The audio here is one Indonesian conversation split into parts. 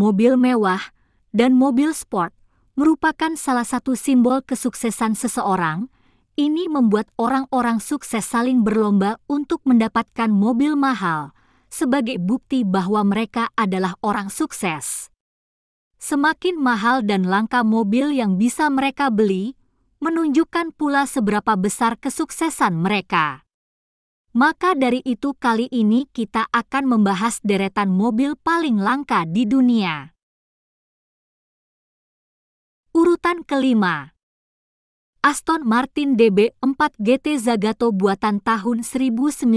mobil mewah, dan mobil sport merupakan salah satu simbol kesuksesan seseorang. Ini membuat orang-orang sukses saling berlomba untuk mendapatkan mobil mahal sebagai bukti bahwa mereka adalah orang sukses. Semakin mahal dan langka mobil yang bisa mereka beli, menunjukkan pula seberapa besar kesuksesan mereka. Maka dari itu kali ini kita akan membahas deretan mobil paling langka di dunia. Urutan kelima. Aston Martin DB4 GT Zagato buatan tahun 1962.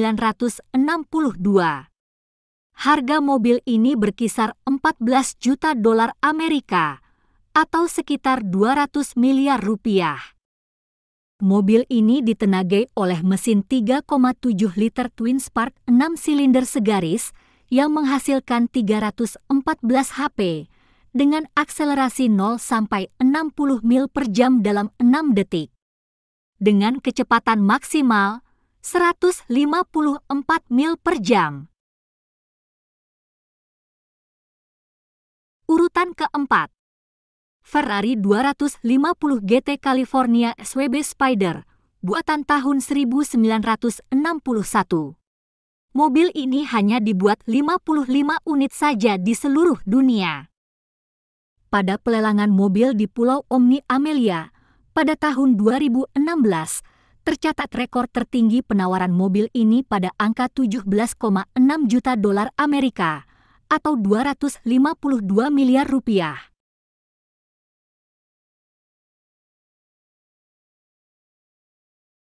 Harga mobil ini berkisar 14 juta dolar Amerika atau sekitar 200 miliar rupiah. Mobil ini ditenagai oleh mesin 3,7 liter twin spark 6 silinder segaris yang menghasilkan 314 HP dengan akselerasi 0 sampai 60 mil per jam dalam 6 detik. Dengan kecepatan maksimal 154 mil per jam. Urutan keempat, Ferrari 250 GT California SWB Spider, buatan tahun 1961. Mobil ini hanya dibuat 55 unit saja di seluruh dunia. Pada pelelangan mobil di Pulau Omni Amelia, pada tahun 2016, tercatat rekor tertinggi penawaran mobil ini pada angka 17,6 juta dolar Amerika atau 252 miliar rupiah.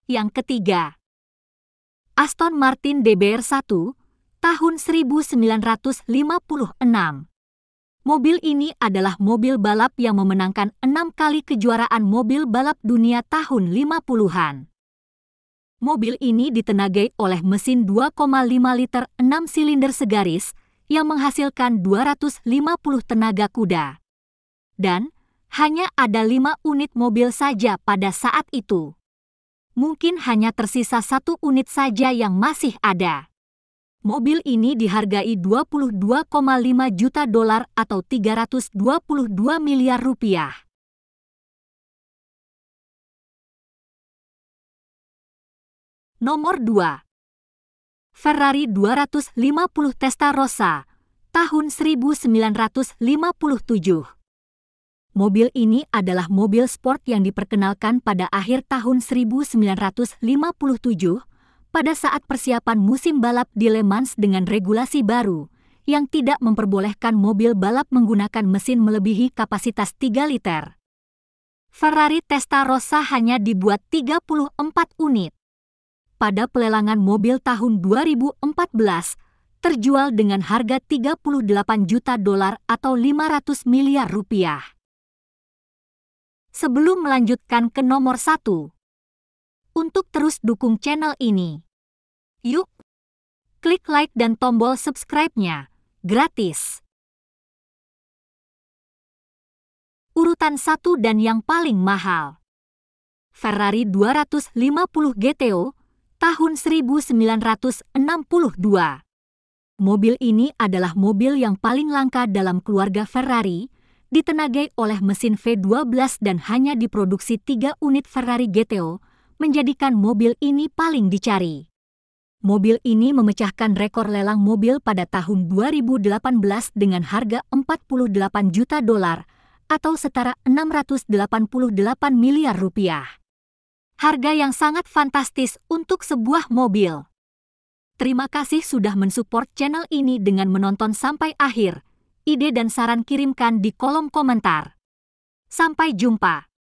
Yang ketiga, Aston Martin DBR1 tahun 1956. Mobil ini adalah mobil balap yang memenangkan enam kali kejuaraan mobil balap dunia tahun 50-an. Mobil ini ditenagai oleh mesin 2,5 liter 6 silinder segaris yang menghasilkan 250 tenaga kuda. Dan hanya ada lima unit mobil saja pada saat itu mungkin hanya tersisa satu unit saja yang masih ada. Mobil ini dihargai 22,5 juta dolar atau 322 miliar rupiah. Nomor 2. Ferrari 250 Testarossa, tahun 1957 mobil ini adalah mobil sport yang diperkenalkan pada akhir tahun 1957 pada saat persiapan musim balap di Le Mans dengan regulasi baru yang tidak memperbolehkan mobil balap menggunakan mesin melebihi kapasitas 3 liter. Ferrari Testarossa hanya dibuat 34 unit. Pada pelelangan mobil tahun 2014, terjual dengan harga 38 juta dolar atau 500 miliar rupiah sebelum melanjutkan ke nomor satu. Untuk terus dukung channel ini, yuk klik like dan tombol subscribe-nya, gratis. Urutan satu dan yang paling mahal. Ferrari 250 GTO tahun 1962. Mobil ini adalah mobil yang paling langka dalam keluarga Ferrari ditenagai oleh mesin V12 dan hanya diproduksi tiga unit Ferrari GTO, menjadikan mobil ini paling dicari. Mobil ini memecahkan rekor lelang mobil pada tahun 2018 dengan harga 48 juta dolar atau setara 688 miliar rupiah. Harga yang sangat fantastis untuk sebuah mobil. Terima kasih sudah mensupport channel ini dengan menonton sampai akhir ide dan saran kirimkan di kolom komentar. Sampai jumpa.